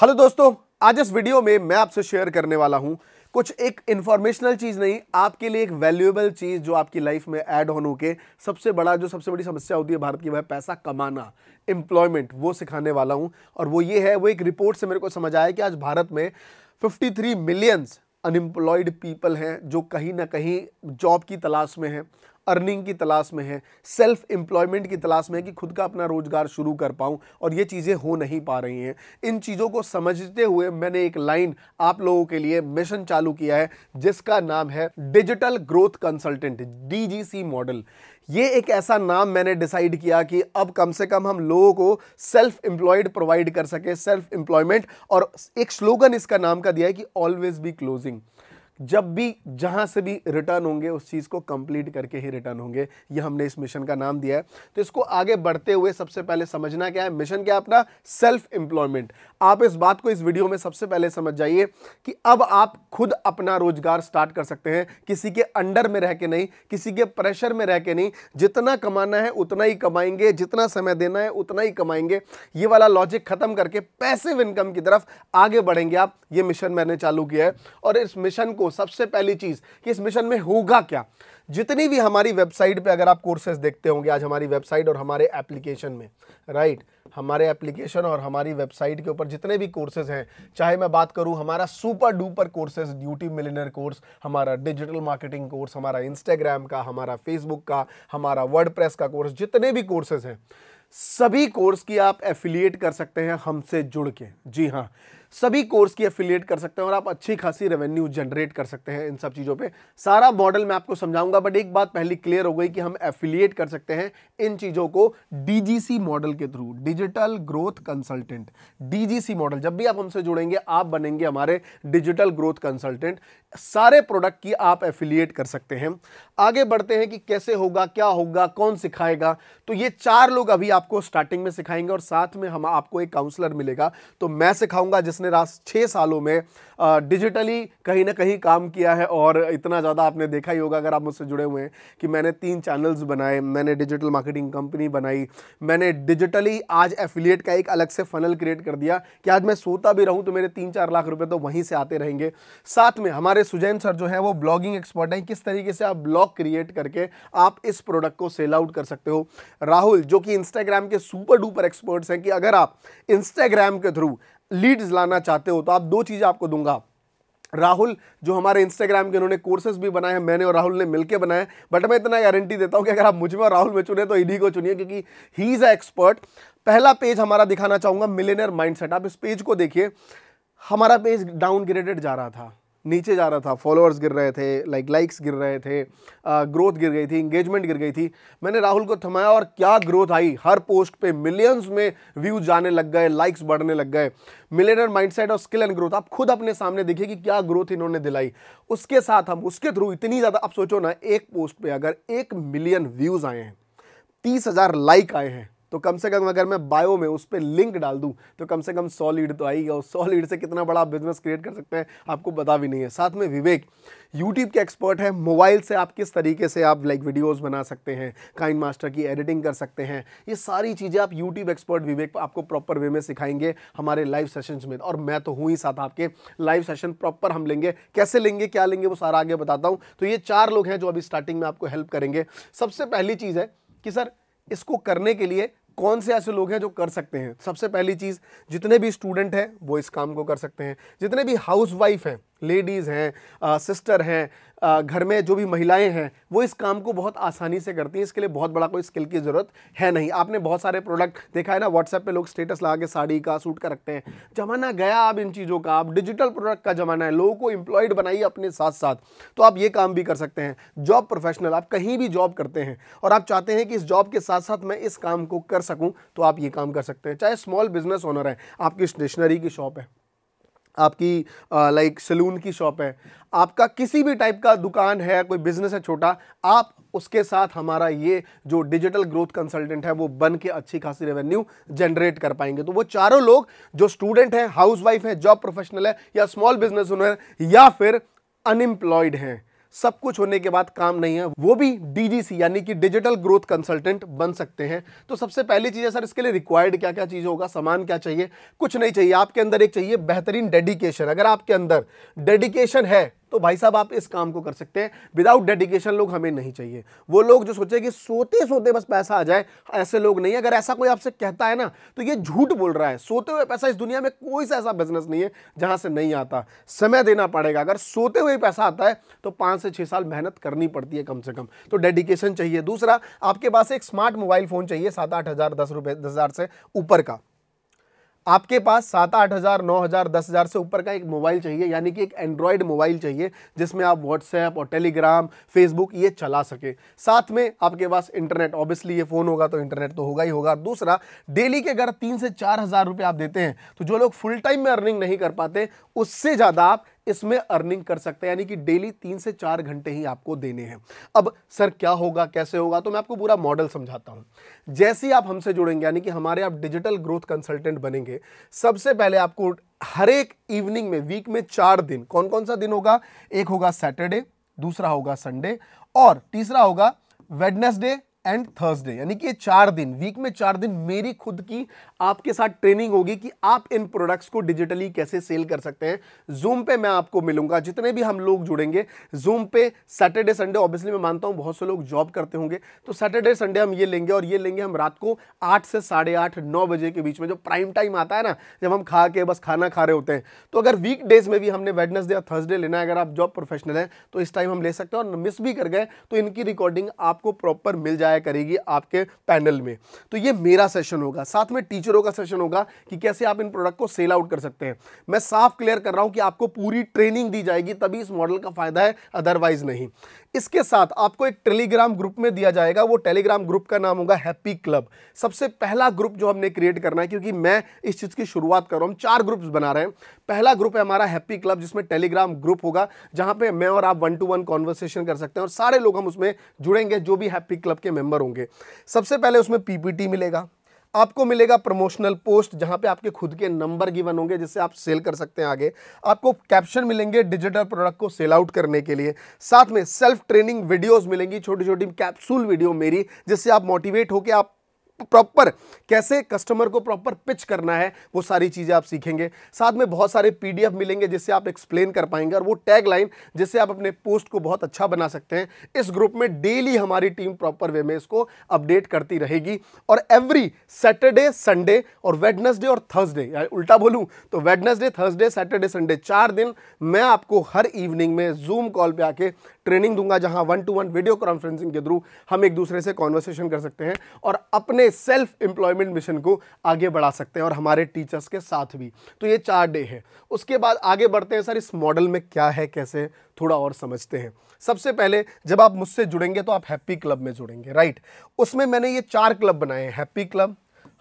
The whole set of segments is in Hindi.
हेलो दोस्तों आज इस वीडियो में मैं आपसे शेयर करने वाला हूं कुछ एक इंफॉर्मेशनल चीज़ नहीं आपके लिए एक वैल्यूएबल चीज़ जो आपकी लाइफ में ऐड होने के सबसे बड़ा जो सबसे बड़ी समस्या होती है भारत की वह पैसा कमाना एम्प्लॉयमेंट वो सिखाने वाला हूं और वो ये है वो एक रिपोर्ट से मेरे को समझ आया कि आज भारत में फिफ्टी मिलियंस अनएम्प्लॉयड पीपल हैं जो कहीं ना कहीं जॉब की तलाश में हैं अर्निंग की तलाश में है सेल्फ एम्प्लॉयमेंट की तलाश में है कि खुद का अपना रोज़गार शुरू कर पाऊँ और ये चीज़ें हो नहीं पा रही हैं इन चीज़ों को समझते हुए मैंने एक लाइन आप लोगों के लिए मिशन चालू किया है जिसका नाम है digital growth consultant D model ये एक ऐसा नाम मैंने डिसाइड किया कि अब कम से कम हम लोगों को सेल्फ एम्प्लॉयड प्रोवाइड कर सके सेल्फ एम्प्लॉयमेंट और एक स्लोगन इसका नाम का दिया है कि ऑलवेज बी क्लोजिंग जब भी जहां से भी रिटर्न होंगे उस चीज़ को कंप्लीट करके ही रिटर्न होंगे ये हमने इस मिशन का नाम दिया है तो इसको आगे बढ़ते हुए सबसे पहले समझना क्या है मिशन क्या है अपना सेल्फ एम्प्लॉयमेंट आप इस बात को इस वीडियो में सबसे पहले समझ जाइए कि अब आप खुद अपना रोजगार स्टार्ट कर सकते हैं किसी के अंडर में रह के नहीं किसी के प्रेशर में रह के नहीं जितना कमाना है उतना ही कमाएंगे जितना समय देना है उतना ही कमाएंगे ये वाला लॉजिक ख़त्म करके पैसिव इनकम की तरफ आगे बढ़ेंगे आप ये मिशन मैंने चालू किया है और इस मिशन को सबसे पहली चीज़ कि इस मिशन में होगा क्या जितनी भी हमारी वेबसाइट पे अगर आप कोर्सेज देखते होंगे आज हमारी वेबसाइट और हमारे एप्लीकेशन में राइट हमारे एप्लीकेशन और हमारी वेबसाइट के ऊपर जितने भी कोर्सेज हैं चाहे मैं बात करूं हमारा super duper courses duty millionaire course हमारा डिजिटल मार्केटिंग कोर्स हमारा इंस्टाग्राम का हमारा फेसबुक का हमारा वर्ड का कोर्स जितने भी कोर्सेज हैं सभी कोर्स की आप एफिलिएट कर सकते हैं हमसे जुड़ के जी हाँ सभी कोर्स की एफिलिएट कर सकते हैं और आप अच्छी खासी रेवेन्यू जनरेट कर सकते हैं इन सब चीज़ों पे सारा मॉडल मैं आपको समझाऊंगा बट एक बात पहली क्लियर हो गई कि हम एफिलिएट कर सकते हैं इन चीज़ों को डीजीसी मॉडल के through digital growth consultant DGC model जब भी आप हमसे जुड़ेंगे आप बनेंगे हमारे डिजिटल ग्रोथ कंसल्टेंट सारे प्रोडक्ट की आप एफिलिएट कर सकते हैं आगे बढ़ते हैं कि कैसे होगा क्या होगा कौन सिखाएगा तो ये चार लोग अभी आपको स्टार्टिंग में सिखाएंगे और साथ में हम आपको एक काउंसलर मिलेगा तो मैं सिखाऊंगा जिस जिसने ने छः सालों में डिजिटली कहीं ना कहीं काम किया है और इतना ज़्यादा आपने देखा ही होगा अगर आप मुझसे जुड़े हुए हैं कि मैंने तीन चैनल्स बनाए मैंने डिजिटल मार्केटिंग कंपनी बनाई मैंने डिजिटली आज एफिलिएट का एक अलग से फनल क्रिएट कर दिया कि आज मैं सोता भी रहूँ तो मेरे तीन चार लाख रुपये तो वहीं से आते रहेंगे साथ में हमारे सुजैन सर जो है वो ब्लॉगिंग एक्सपर्ट हैं किस तरीके से आप ब्लॉग क्रिएट करके आप इस प्रोडक्ट को सेल आउट कर सकते हो राहुल जो कि इंस्टाग्राम के सुपर डूपर एक्सपर्ट्स हैं कि अगर आप इंस्टाग्राम के थ्रू लीड्स लाना चाहते हो तो आप दो चीज़ें आपको दूंगा राहुल जो हमारे इंस्टाग्राम के उन्होंने कोर्सेज भी बनाए हैं मैंने और राहुल ने मिलकर बनाए बट मैं इतना गारंटी देता हूँ कि अगर आप मुझ में और राहुल में चुने तो इन्हीं को चुनिए क्योंकि ही इज़ अ एक्सपर्ट पहला पेज हमारा दिखाना चाहूँगा मिलेनियर माइंडसेट आप इस पेज को देखिए हमारा पेज डाउनग्रेडेड जा रहा था नीचे जा रहा था फॉलोअर्स गिर रहे थे लाइक लाइक्स गिर रहे थे ग्रोथ गिर गई थी इंगेजमेंट गिर गई थी मैंने राहुल को थमाया और क्या ग्रोथ आई हर पोस्ट पे मिलियंस में व्यूज जाने लग गए लाइक्स बढ़ने लग गए मिलेनर माइंडसेट और स्किल एंड ग्रोथ आप खुद अपने सामने देखिए कि क्या ग्रोथ इन्होंने दिलाई उसके साथ हम उसके थ्रू इतनी ज़्यादा आप सोचो ना एक पोस्ट पर अगर एक मिलियन व्यूज़ आए हैं तीस हज़ार लाइक आए हैं तो कम से कम अगर मैं बायो में उस पर लिंक डाल दूँ तो कम से कम सौ लीड तो आएगा और सौ लीड से कितना बड़ा बिजनेस क्रिएट कर सकते हैं आपको बता भी नहीं है साथ में विवेक यूट्यूब के एक्सपर्ट है मोबाइल से आप किस तरीके से आप लाइक वीडियोस बना सकते हैं काइन मास्टर की एडिटिंग कर सकते हैं ये सारी चीज़ें आप यूट्यूब एक्सपर्ट विवेक आपको प्रॉपर वे में सिखाएंगे हमारे लाइव सेशंस में और मैं तो हूँ ही साथ आपके लाइव सेशन प्रॉपर हम लेंगे कैसे लेंगे क्या लेंगे वो सारा आगे बताता हूँ तो ये चार लोग हैं जो अभी स्टार्टिंग में आपको हेल्प करेंगे सबसे पहली चीज़ है कि सर इसको करने के लिए कौन से ऐसे लोग हैं जो कर सकते हैं सबसे पहली चीज़ जितने भी स्टूडेंट हैं वो इस काम को कर सकते हैं जितने भी हाउस वाइफ हैं लेडीज़ हैं सिस्टर हैं घर में जो भी महिलाएं हैं वो इस काम को बहुत आसानी से करती हैं इसके लिए बहुत बड़ा कोई स्किल की ज़रूरत है नहीं आपने बहुत सारे प्रोडक्ट देखा है ना व्हाट्सएप पे लोग स्टेटस लगा के साड़ी का सूट का रखते हैं ज़माना गया अब इन चीज़ों का अब डिजिटल प्रोडक्ट का ज़माना है लोगों को एम्प्लॉयड बनाइए अपने साथ साथ तो आप ये काम भी कर सकते हैं जॉब प्रोफेशनल आप कहीं भी जॉब करते हैं और आप चाहते हैं कि इस जॉब के साथ साथ मैं इस काम को कर सकूँ तो आप ये काम कर सकते हैं चाहे स्मॉल बिजनेस ओनर है आपकी स्टेशनरी की शॉप है आपकी लाइक सलून की शॉप है आपका किसी भी टाइप का दुकान है कोई बिजनेस है छोटा आप उसके साथ हमारा ये जो डिजिटल ग्रोथ कंसल्टेंट है वो बन के अच्छी खासी रेवेन्यू जनरेट कर पाएंगे तो वो चारों लोग जो स्टूडेंट हैं हाउसवाइफ हैं जॉब प्रोफेशनल है या स्मॉल बिजनेस ओनर या फिर अनएम्प्लॉयड हैं सब कुछ होने के बाद काम नहीं है वो भी डीजीसी यानी कि डिजिटल ग्रोथ कंसल्टेंट बन सकते हैं तो सबसे पहली चीज़ है सर इसके लिए रिक्वायर्ड क्या क्या चीज़ होगा सामान क्या चाहिए कुछ नहीं चाहिए आपके अंदर एक चाहिए बेहतरीन डेडिकेशन अगर आपके अंदर डेडिकेशन है तो भाई साहब आप इस काम को कर सकते हैं विदाउट डेडिकेशन लोग हमें नहीं चाहिए वो लोग जो सोचे कि सोते सोते बस पैसा आ जाए ऐसे लोग नहीं अगर ऐसा कोई आपसे कहता है ना तो ये झूठ बोल रहा है सोते हुए पैसा इस दुनिया में कोई सा ऐसा बिजनेस नहीं है जहां से नहीं आता समय देना पड़ेगा अगर सोते हुए पैसा आता है तो पांच से छह साल मेहनत करनी पड़ती है कम से कम तो डेडिकेशन चाहिए दूसरा आपके पास एक स्मार्ट मोबाइल फ़ोन चाहिए सात आठ हज़ार दस रुपए दस हज़ार से ऊपर का आपके पास सात आठ हज़ार नौ हज़ार दस हज़ार से ऊपर का एक मोबाइल चाहिए यानी कि एक एंड्रॉयड मोबाइल चाहिए जिसमें आप व्हाट्सएप और टेलीग्राम फेसबुक ये चला सकें साथ में आपके पास इंटरनेट ऑब्वियसली ये फ़ोन होगा तो इंटरनेट तो होगा ही होगा दूसरा डेली के अगर तीन से चार हज़ार रुपये आप देते हैं तो जो लोग फुल टाइम में अर्निंग नहीं कर पाते उससे ज़्यादा आप इसमें अर्निंग कर सकते हैं यानी कि डेली तीन से चार घंटे ही आपको देने हैं अब सर क्या होगा कैसे होगा तो मैं आपको पूरा मॉडल समझाता हूं जैसे ही आप हमसे जुड़ेंगे यानी कि हमारे आप डिजिटल ग्रोथ कंसल्टेंट बनेंगे सबसे पहले आपको हर एक इवनिंग में वीक में चार दिन कौन कौन सा दिन होगा एक होगा सैटरडे दूसरा होगा संडे और तीसरा होगा वेडनेसडे एंड थर्सडे यानी कि चार दिन वीक में चार दिन मेरी खुद की आपके साथ ट्रेनिंग होगी कि आप इन प्रोडक्ट्स को डिजिटली कैसे सेल कर सकते हैं जूम पे मैं आपको मिलूंगा जितने भी हम लोग जुड़ेंगे जूम पे सैटरडे संडे ऑब्वियसली मैं मानता हूं बहुत से लोग जॉब करते होंगे तो सैटरडे संडे हम ये लेंगे और ये लेंगे हम रात को आठ से साढ़े आठ नौ बजे के बीच में जो प्राइम टाइम आता है ना जब हम खा के बस खाना खा रहे होते हैं तो अगर वीक डेज में भी हमने वेडनेसडे या थर्सडे लेना है अगर आप जॉब प्रोफेशनल हैं तो इस टाइम हम ले सकते हैं और मिस भी कर गए तो इनकी रिकॉर्डिंग आपको प्रॉपर मिल जाए आया करेगी आपके पैनल में तो ये मेरा सेशन होगा साथ में टीचरों का सेशन होगा कि कैसे आप इन प्रोडक्ट को सेल आउट कर सकते हैं मैं साफ क्लियर कर रहा हूं कि आपको पूरी ट्रेनिंग दी जाएगी तभी इस मॉडल का फ़ायदा है अदरवाइज नहीं इसके साथ आपको एक टेलीग्राम ग्रुप में दिया जाएगा वो टेलीग्राम ग्रुप का नाम होगा हैप्पी क्लब सबसे पहला ग्रुप जो हमने क्रिएट करना है क्योंकि मैं इस चीज़ की शुरुआत कर रहा हूं हम चार ग्रुप्स बना रहे हैं पहला ग्रुप है हमारा हैप्पी क्लब जिसमें टेलीग्राम ग्रुप होगा जहां पे मैं और आप वन टू वन कॉन्वर्सेशन कर सकते हैं और सारे लोग हम उसमें जुड़ेंगे जो भी हैप्पी क्लब के मेंबर होंगे सबसे पहले उसमें पीपीटी मिलेगा आपको मिलेगा प्रमोशनल पोस्ट जहां पे आपके खुद के नंबर गिवन होंगे जिससे आप सेल कर सकते हैं आगे आपको कैप्शन मिलेंगे डिजिटल प्रोडक्ट को सेल आउट करने के लिए साथ में सेल्फ ट्रेनिंग वीडियोस मिलेंगी छोटी छोटी कैप्सूल वीडियो मेरी जिससे आप मोटिवेट होकर आप प्रॉपर कैसे कस्टमर को प्रॉपर पिच करना है वो सारी चीज़ें आप सीखेंगे साथ में बहुत सारे पीडीएफ मिलेंगे जिससे आप एक्सप्लेन कर पाएंगे और वो टैग लाइन जिससे आप अपने पोस्ट को बहुत अच्छा बना सकते हैं इस ग्रुप में डेली हमारी टीम प्रॉपर वे में इसको अपडेट करती रहेगी और एवरी सैटरडे संडे और वेडनसडे और थर्सडे उल्टा बोलूँ तो वेडनसडे थर्सडे सैटरडे संडे चार दिन मैं आपको हर इवनिंग में जूम कॉल पर आके ट्रेनिंग दूंगा जहां one to one video conferencing के थ्रू हम एक दूसरे से कॉन्वर्सेशन कर सकते हैं और अपने सेल्फ एम्प्लॉयमेंट मिशन को आगे बढ़ा सकते हैं और हमारे टीचर्स के साथ भी तो ये चार डे है उसके बाद आगे बढ़ते हैं सर इस मॉडल में क्या है कैसे थोड़ा और समझते हैं सबसे पहले जब आप मुझसे जुड़ेंगे तो आप हैप्पी क्लब में जुड़ेंगे राइट उसमें मैंने ये चार क्लब बनाए हैं happy club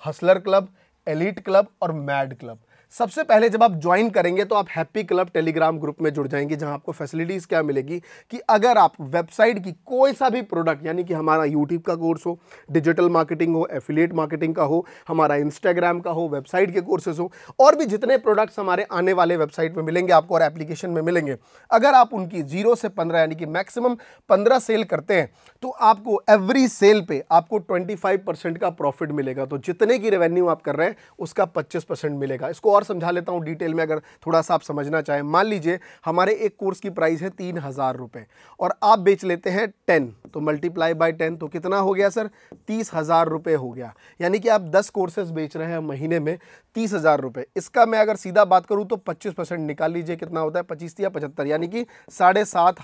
hustler club elite club और मैड क्लब सबसे पहले जब आप ज्वाइन करेंगे तो आप हैप्पी क्लब टेलीग्राम ग्रुप में जुड़ जाएंगे जहां आपको फैसिलिटीज़ क्या मिलेगी कि अगर आप वेबसाइट की कोई सा भी प्रोडक्ट यानी कि हमारा यूट्यूब का कोर्स हो डिजिटल मार्केटिंग हो एफिलिएट मार्केटिंग का हो हमारा इंस्टाग्राम का हो वेबसाइट के कोर्सेज हो और भी जितने प्रोडक्ट्स हमारे आने वाले वेबसाइट में मिलेंगे आपको और एप्लीकेशन में मिलेंगे अगर आप उनकी जीरो से पंद्रह यानी कि मैक्सिमम पंद्रह सेल करते हैं तो आपको एवरी सेल पे आपको ट्वेंटी का प्रॉफिट मिलेगा तो जितने की रेवेन्यू आप कर रहे हैं उसका पच्चीस मिलेगा इसको और समझा लेता हूँ डिटेल में अगर थोड़ा सा आप समझना चाहें मान लीजिए हमारे एक कोर्स की प्राइस है तीन हज़ार रुपये और आप बेच लेते हैं टेन तो मल्टीप्लाई बाई टेन तो कितना हो गया सर तीस हज़ार रुपये हो गया यानी कि आप दस कोर्सेज बेच रहे हैं महीने में तीस हज़ार रुपये इसका मैं अगर सीधा बात करूँ तो पच्चीस निकाल लीजिए कितना होता है पच्चीस या पचहत्तर यानी कि साढ़े सात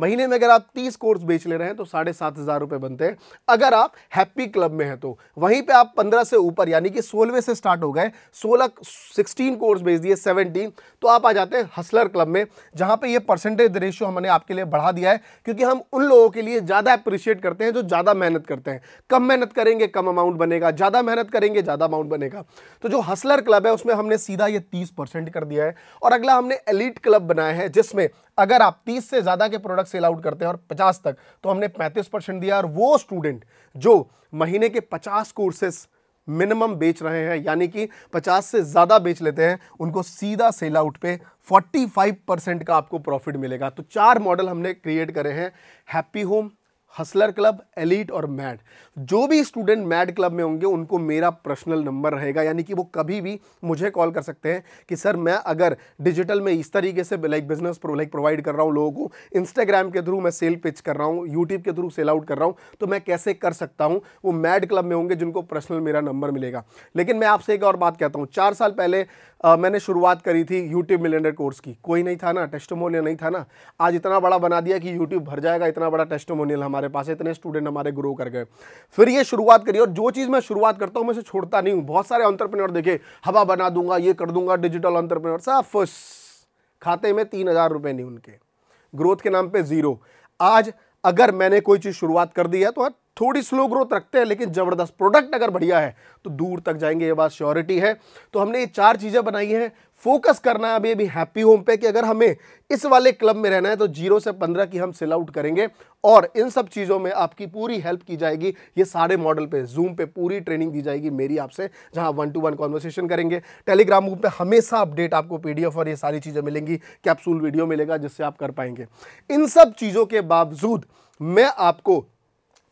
महीने में अगर आप तीस कोर्स बेच ले रहे हैं तो साढ़े सात बनते हैं अगर आप हैप्पी क्लब में हैं तो वहीं पर आप पंद्रह से ऊपर यानी कि सोलहवें से स्टार्ट हो गए सोलह 16 कोर्स भेज दिए 17 तो आप आ जाते हैं हसलर क्लब में जहां पे ये परसेंटेज रेशियो हमने आपके लिए बढ़ा दिया है क्योंकि हम उन लोगों के लिए ज़्यादा अप्रिशिएट करते हैं जो ज़्यादा मेहनत करते हैं कम मेहनत करेंगे कम अमाउंट बनेगा ज़्यादा मेहनत करेंगे ज़्यादा अमाउंट बनेगा तो जो हसलर क्लब है उसमें हमने सीधा ये तीस कर दिया है और अगला हमने एलिट क्लब बनाया है जिसमें अगर आप 30 से ज़्यादा के प्रोडक्ट सेल आउट करते हैं और 50 तक तो हमने 35 परसेंट दिया और वो स्टूडेंट जो महीने के 50 कोर्सेस मिनिमम बेच रहे हैं यानी कि 50 से ज़्यादा बेच लेते हैं उनको सीधा सेल आउट पे 45 परसेंट का आपको प्रॉफिट मिलेगा तो चार मॉडल हमने क्रिएट करे हैं happy home hustler club elite और मैड जो भी स्टूडेंट मैड क्लब में होंगे उनको मेरा पर्सनल नंबर रहेगा यानी कि वो कभी भी मुझे कॉल कर सकते हैं कि सर मैं अगर डिजिटल में इस तरीके से लाइक बिजनेस लाइक प्रोवाइड कर रहा हूँ लोगों को इंस्टाग्राम के थ्रू मैं सेल पिच कर रहा हूँ यूट्यूब के थ्रू सेल आउट कर रहा हूँ तो मैं कैसे कर सकता हूँ वो मैड क्लब में होंगे जिनको पर्सनल मेरा नंबर मिलेगा लेकिन मैं आपसे एक और बात कहता हूँ चार साल पहले आ, मैंने शुरुआत करी थी यूट्यूब मिलेंडर कोर्स की कोई नहीं था ना टेस्टोमोनियल नहीं था ना आज इतना बड़ा बना दिया कि यूट्यूब भर जाएगा इतना बड़ा टेस्टोमोनियल हमारे पास इतने स्टूडेंट हमारे ग्रो कर गए फिर ये शुरुआत करी और जो चीज़ मैं शुरुआत करता हूँ मैं इसे छोड़ता नहीं हूँ बहुत सारे ऑन्टरप्रनोर देखे हवा बना दूंगा ये कर दूंगा डिजिटल ऑन्टरप्रनोर साफ खाते में तीन हज़ार रुपये नहीं उनके ग्रोथ के नाम पर ज़ीरो आज अगर मैंने कोई चीज़ शुरुआत कर दी है तो हाँ, थोड़ी स्लो ग्रोथ रखते हैं लेकिन ज़बरदस्त प्रोडक्ट अगर बढ़िया है तो दूर तक जाएंगे ये बात श्योरिटी है तो हमने ये चार चीज़ें बनाई हैं फोकस करना है अभी अभी हैप्पी होम पे कि अगर हमें इस वाले क्लब में रहना है तो जीरो से पंद्रह की हम सेल आउट करेंगे और इन सब चीज़ों में आपकी पूरी हेल्प की जाएगी ये सारे मॉडल पे जूम पे पूरी ट्रेनिंग दी जाएगी मेरी आपसे जहां वन टू वन कॉन्वर्सेशन करेंगे टेलीग्राम ग्रुप पे हमेशा अपडेट आपको पीडीएफ और ये सारी चीज़ें मिलेंगी कैप्सूल वीडियो मिलेगा जिससे आप कर पाएंगे इन सब चीज़ों के बावजूद मैं आपको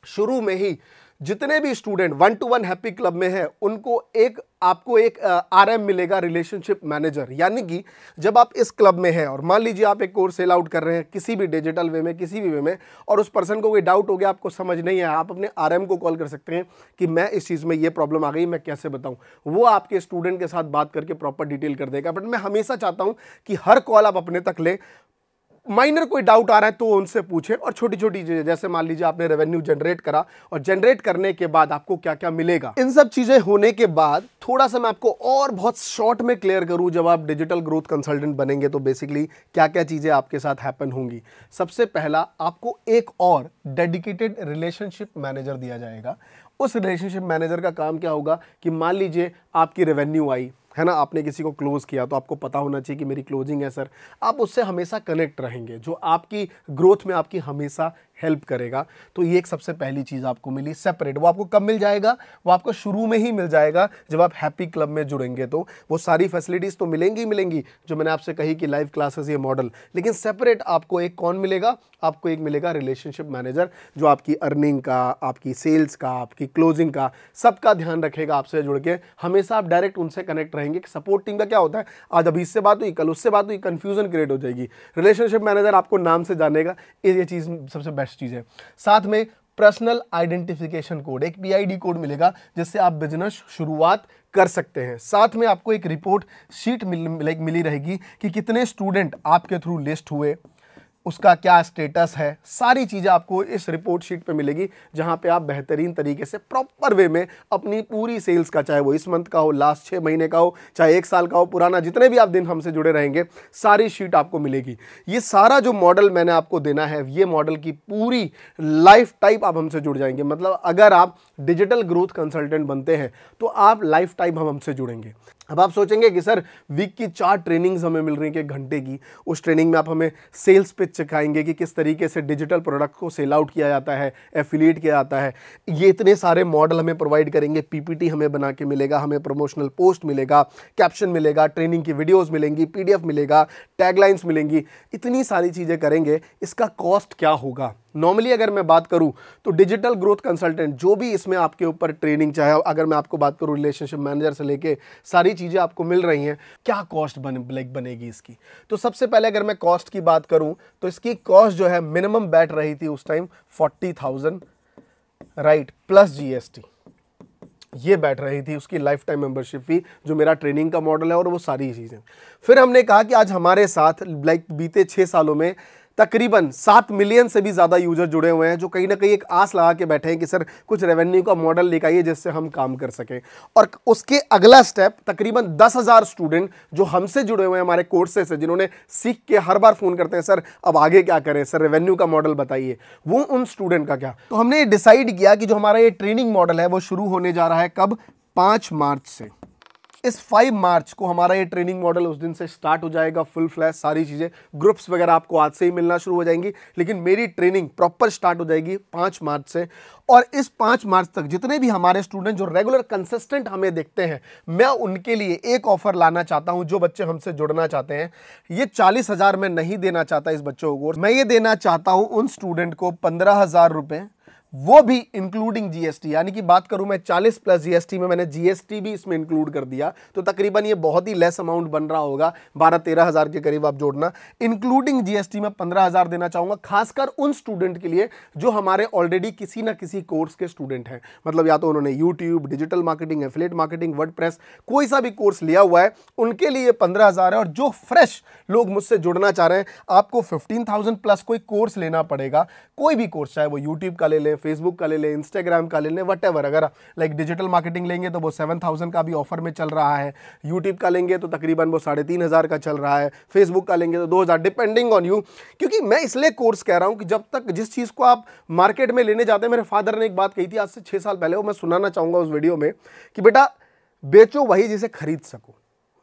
शुरू में ही जितने भी student one to one happy club में हैं उनको एक आपको एक आर एम मिलेगा रिलेशनशिप मैनेजर यानी कि जब आप इस क्लब में हैं और मान लीजिए आप एक कोर्स सेल आउट कर रहे हैं किसी भी डिजिटल वे में किसी भी वे में और उस पर्सन को कोई डाउट हो गया आपको समझ नहीं आया आप अपने आर को कॉल कर सकते हैं कि मैं इस चीज़ में ये प्रॉब्लम आ गई मैं कैसे बताऊँ वो आपके स्टूडेंट के साथ बात करके प्रॉपर डिटेल कर देगा बट मैं हमेशा चाहता हूँ कि हर कॉल आप अपने तक लें माइनर कोई डाउट आ रहा है तो उनसे पूछें और छोटी छोटी चीज़ें जैसे मान लीजिए आपने रेवेन्यू जनरेट करा और जनरेट करने के बाद आपको क्या क्या मिलेगा इन सब चीज़ें होने के बाद थोड़ा सा मैं आपको और बहुत शॉर्ट में क्लियर करूं जब आप डिजिटल ग्रोथ कंसल्टेंट बनेंगे तो बेसिकली क्या क्या चीज़ें आपके साथ हैपन होंगी सबसे पहला आपको एक और डेडिकेटेड रिलेशनशिप मैनेजर दिया जाएगा उस रिलेशनशिप मैनेजर का काम क्या होगा कि मान लीजिए आपकी रेवेन्यू आई है ना आपने किसी को क्लोज़ किया तो आपको पता होना चाहिए कि मेरी क्लोजिंग है सर आप उससे हमेशा कनेक्ट रहेंगे जो आपकी ग्रोथ में आपकी हमेशा हेल्प करेगा तो ये एक सबसे पहली चीज़ आपको मिली सेपरेट वो आपको कब मिल जाएगा वो आपको शुरू में ही मिल जाएगा जब आप हैप्पी क्लब में जुड़ेंगे तो वो सारी फैसिलिटीज़ तो मिलेंगी ही मिलेंगी जो मैंने आपसे कही कि लाइव क्लासेस ये मॉडल लेकिन सेपरेट आपको एक कौन मिलेगा आपको एक मिलेगा रिलेशनशिप मैनेजर जो आपकी अर्निंग का आपकी सेल्स का आपकी क्लोजिंग का सबका ध्यान रखेगा आपसे जुड़ के हमेशा आप डायरेक्ट उनसे कनेक्ट रहेंगे सपोर्ट टीम का क्या होता है आज अभी इससे बात हुई कल उससे बात हुई कन्फ्यूजन क्रिएट हो जाएगी रिलेशनशिप मैनेजर आपको नाम से जानेगा ये चीज़ सबसे बेस्ट बेस्ट चीज़ है साथ में पर्सनल आइडेंटिफिकेशन कोड एक पीआईडी कोड मिलेगा जिससे आप बिजनेस शुरुआत कर सकते हैं साथ में आपको एक रिपोर्ट शीट मिल मिली रहेगी कि कितने स्टूडेंट आपके थ्रू लिस्ट हुए उसका क्या स्टेटस है सारी चीज़ें आपको इस रिपोर्ट शीट पे मिलेगी जहाँ पे आप बेहतरीन तरीके से प्रॉपर वे में अपनी पूरी सेल्स का चाहे वो इस मंथ का हो लास्ट छः महीने का हो चाहे एक साल का हो पुराना जितने भी आप दिन हमसे जुड़े रहेंगे सारी शीट आपको मिलेगी ये सारा जो मॉडल मैंने आपको देना है ये मॉडल की पूरी लाइफ टाइप आप हमसे जुड़ जाएंगे मतलब अगर आप डिजिटल ग्रोथ कंसल्टेंट बनते हैं तो आप लाइफ टाइम हम हमसे जुड़ेंगे अब आप सोचेंगे कि सर वीक की चार ट्रेनिंग्स हमें मिल रही हैं एक घंटे की उस ट्रेनिंग में आप हमें सेल्स पिच सिखाएंगे कि किस तरीके से डिजिटल प्रोडक्ट को सेल आउट किया जाता है एफिलिएट किया जाता है ये इतने सारे मॉडल हमें प्रोवाइड करेंगे पीपीटी हमें बना के मिलेगा हमें प्रमोशनल पोस्ट मिलेगा कैप्शन मिलेगा ट्रेनिंग की वीडियोज़ मिलेंगी पी मिलेगा टैगलाइंस मिलेंगी इतनी सारी चीज़ें करेंगे इसका कॉस्ट क्या होगा नॉर्मली अगर मैं बात करूं तो डिजिटल ग्रोथ कंसल्टेंट जो भी इसमें आपके ऊपर ट्रेनिंग चाहे अगर मैं आपको बात करूं रिलेशनशिप मैनेजर से लेके सारी चीज़ें आपको मिल रही हैं क्या कॉस्ट बन ब्लैक बनेगी इसकी तो सबसे पहले अगर मैं कॉस्ट की बात करूं तो इसकी कॉस्ट जो है मिनिमम बैठ रही थी उस time forty thousand right plus GST ये बैठ रही थी उसकी लाइफ टाइम मेंबरशिप फी जो मेरा ट्रेनिंग का मॉडल है और वो सारी चीज़ें फिर हमने कहा कि आज हमारे साथ लाइक बीते छः सालों में तकरीबन सात मिलियन से भी ज़्यादा यूजर जुड़े हुए हैं जो कहीं ना कहीं एक आस लगा के बैठे हैं कि सर कुछ रेवेन्यू का मॉडल लेकर जिससे हम काम कर सकें और उसके अगला स्टेप तकरीबन दस हज़ार स्टूडेंट जो हमसे जुड़े हुए हैं हमारे कोर्सेज से जिन्होंने सीख के हर बार फ़ोन करते हैं सर अब आगे क्या करें सर रेवेन्यू का मॉडल बताइए वो उन स्टूडेंट का क्या तो हमने डिसाइड किया कि जो हमारा ये ट्रेनिंग मॉडल है वो शुरू होने जा रहा है कब पाँच मार्च से इस 5 मार्च को हमारा ये ट्रेनिंग मॉडल उस दिन से स्टार्ट हो जाएगा फुल फ्लैश सारी चीज़ें ग्रुप्स वगैरह आपको आज से ही मिलना शुरू हो जाएंगी लेकिन मेरी ट्रेनिंग प्रॉपर स्टार्ट हो जाएगी 5 मार्च से और इस 5 मार्च तक जितने भी हमारे स्टूडेंट जो रेगुलर कंसिस्टेंट हमें देखते हैं मैं उनके लिए एक ऑफर लाना चाहता हूँ जो बच्चे हमसे जुड़ना चाहते हैं ये चालीस हज़ार मैं नहीं देना चाहता इस बच्चों को मैं ये देना चाहता हूँ उन स्टूडेंट को पंद्रह हज़ार वो भी इंक्लूडिंग जीएसटी यानी कि बात करूं मैं 40 प्लस जीएसटी में मैंने जीएसटी भी इसमें इंक्लूड कर दिया तो तकरीबन ये बहुत ही लेस अमाउंट बन रहा होगा बारह तेरह हज़ार के करीब आप जोड़ना इंक्लूडिंग जीएसटी में पंद्रह हज़ार देना चाहूँगा खासकर उन स्टूडेंट के लिए जो हमारे ऑलरेडी किसी ना किसी कोर्स के स्टूडेंट हैं मतलब या तो उन्होंने YouTube digital marketing affiliate marketing word कोई सा भी कोर्स लिया हुआ है उनके लिए पंद्रह हज़ार है और जो फ्रेश लोग मुझसे जुड़ना चाह रहे हैं आपको फिफ्टीन थाउजेंड प्लस कोई कोर्स लेना पड़ेगा कोई भी कोर्स चाहे वो यूट्यूब का ले लें फेसबुक का ले लें इंस्टाग्राम का ले लें वट अगर लाइक डिजिटल मार्केटिंग लेंगे तो वो सेवन थाउजेंड का भी ऑफर में चल रहा है यूट्यूब का लेंगे तो तकरीबन वो साढ़े तीन हज़ार का चल रहा है फेसबुक का लेंगे तो दो हज़ार डिपेंडिंग ऑन यू क्योंकि मैं इसलिए कोर्स कह रहा हूँ कि जब तक जिस चीज़ को आप मार्केट में लेने जाते हैं मेरे फादर ने एक बात कही थी आज से छः साल पहले वो मैं सुनाना चाहूँगा उस वीडियो में कि बेटा बेचो वही जिसे खरीद सको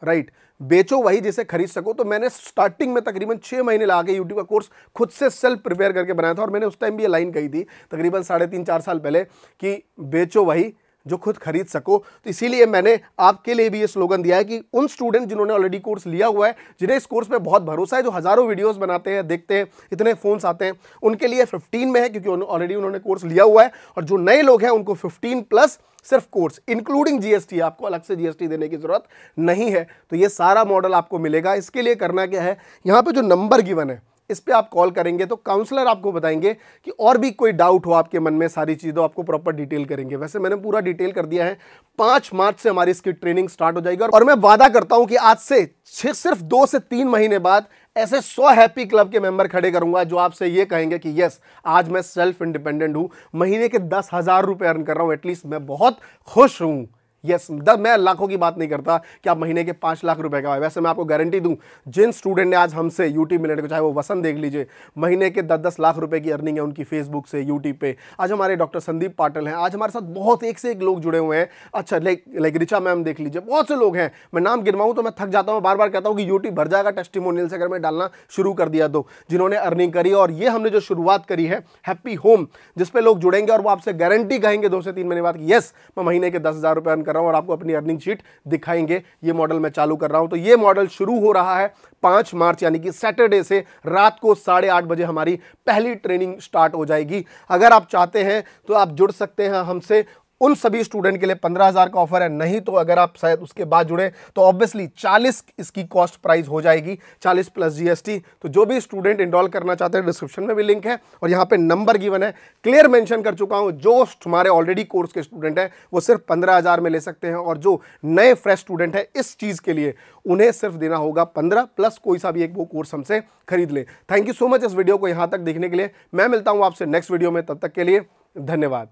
राइट right. बेचो वही जिसे खरीद सको तो मैंने स्टार्टिंग में तकरीबन छः महीने लगा के यूट्यूब का कोर्स खुद से सेल्फ प्रिपेयर करके बनाया था और मैंने उस टाइम भी ये लाइन कही थी तकरीबन साढ़े तीन चार साल पहले कि बेचो वही जो खुद खरीद सको तो इसीलिए मैंने आपके लिए भी ये स्लोगन दिया है कि उन स्टूडेंट जिन्होंने ऑलरेडी कोर्स लिया हुआ है जिन्हें इस कोर्स में बहुत भरोसा है जो हज़ारों वीडियोस बनाते हैं देखते हैं इतने फ़ोन्स आते हैं उनके लिए फिफ्टीन में है क्योंकि ऑलरेडी उन्होंने कोर्स लिया हुआ है और जो नए लोग हैं उनको फिफ्टीन प्लस सिर्फ कोर्स इंक्लूडिंग जीएसटी आपको अलग से जीएसटी देने की ज़रूरत नहीं है तो ये सारा मॉडल आपको मिलेगा इसके लिए करना क्या है यहाँ पर जो नंबर गिवन है इस पर आप कॉल करेंगे तो काउंसलर आपको बताएंगे कि और भी कोई डाउट हो आपके मन में सारी चीज़ों आपको प्रॉपर डिटेल करेंगे वैसे मैंने पूरा डिटेल कर दिया है पाँच मार्च से हमारी इसकी ट्रेनिंग स्टार्ट हो जाएगी और मैं वादा करता हूँ कि आज से सिर्फ दो से तीन महीने बाद ऐसे सौ हैप्पी क्लब के मेंबर खड़े करूंगा जो आपसे ये कहेंगे कि यस आज मैं सेल्फ इंडिपेंडेंट हूँ महीने के दस हज़ार रुपये अर्न कर रहा हूँ एटलीस्ट मैं बहुत खुश हूँ यस yes, मैं लाखों की बात नहीं करता कि आप महीने के पांच लाख रुपए कमाए वैसे मैं आपको गारंटी दूं जिन स्टूडेंट ने आज हमसे यूट्यूब मिलने को चाहे वो वसन देख लीजिए महीने के दस दस लाख रुपए की अर्निंग है उनकी फेसबुक से यूट्यूब पे आज हमारे डॉक्टर संदीप पाटिल हैं आज हमारे साथ बहुत एक से एक लोग जुड़े हुए हैं अच्छा लाइक लाइक रिचा मैम देख लीजिए बहुत से लोग हैं मैं नाम गिरवाऊँ तो मैं थक जाता हूँ बार बार कहता हूँ कि यूट्यूब भर जाएगा टेस्टिमोनियल से अगर मैं डालना शुरू कर दिया तो जिन्होंने अर्निंग करी और ये हमने जो शुरुआत करी है हैप्पी होम जिसपे लोग जुड़ेंगे और वो आपसे गारंटी कहेंगे दो से तीन महीने बाद यस मैं महीने के दस हज़ार रुपये कर रहा हूँ और आपको अपनी अर्निंग शीट दिखाएंगे ये मॉडल मैं चालू कर रहा हूँ तो ये मॉडल शुरू हो रहा है पाँच मार्च यानी कि सैटरडे से रात को साढ़े आठ बजे हमारी पहली ट्रेनिंग स्टार्ट हो जाएगी अगर आप चाहते हैं तो आप जुड़ सकते हैं हमसे उन सभी स्टूडेंट के लिए पंद्रह हज़ार का ऑफर है नहीं तो अगर आप शायद उसके बाद जुड़े तो ऑब्वियसली चालीस इसकी कॉस्ट प्राइस हो जाएगी चालीस प्लस जीएसटी तो जो भी स्टूडेंट इंडॉल करना चाहते हैं डिस्क्रिप्शन में भी लिंक है और यहां पे नंबर गिवन है क्लियर मेंशन कर चुका हूं जो हमारे ऑलरेडी कोर्स के स्टूडेंट हैं वो सिर्फ पंद्रह हज़ार में ले सकते हैं और जो नए फ्रेश स्टूडेंट है इस चीज़ के लिए उन्हें सिर्फ देना होगा पंद्रह प्लस कोई सा भी एक वो कोर्स हमसे खरीद ले थैंक यू सो मच इस वीडियो को यहां तक देखने के लिए मैं मिलता हूं आपसे नेक्स्ट वीडियो में तब तक के लिए धन्यवाद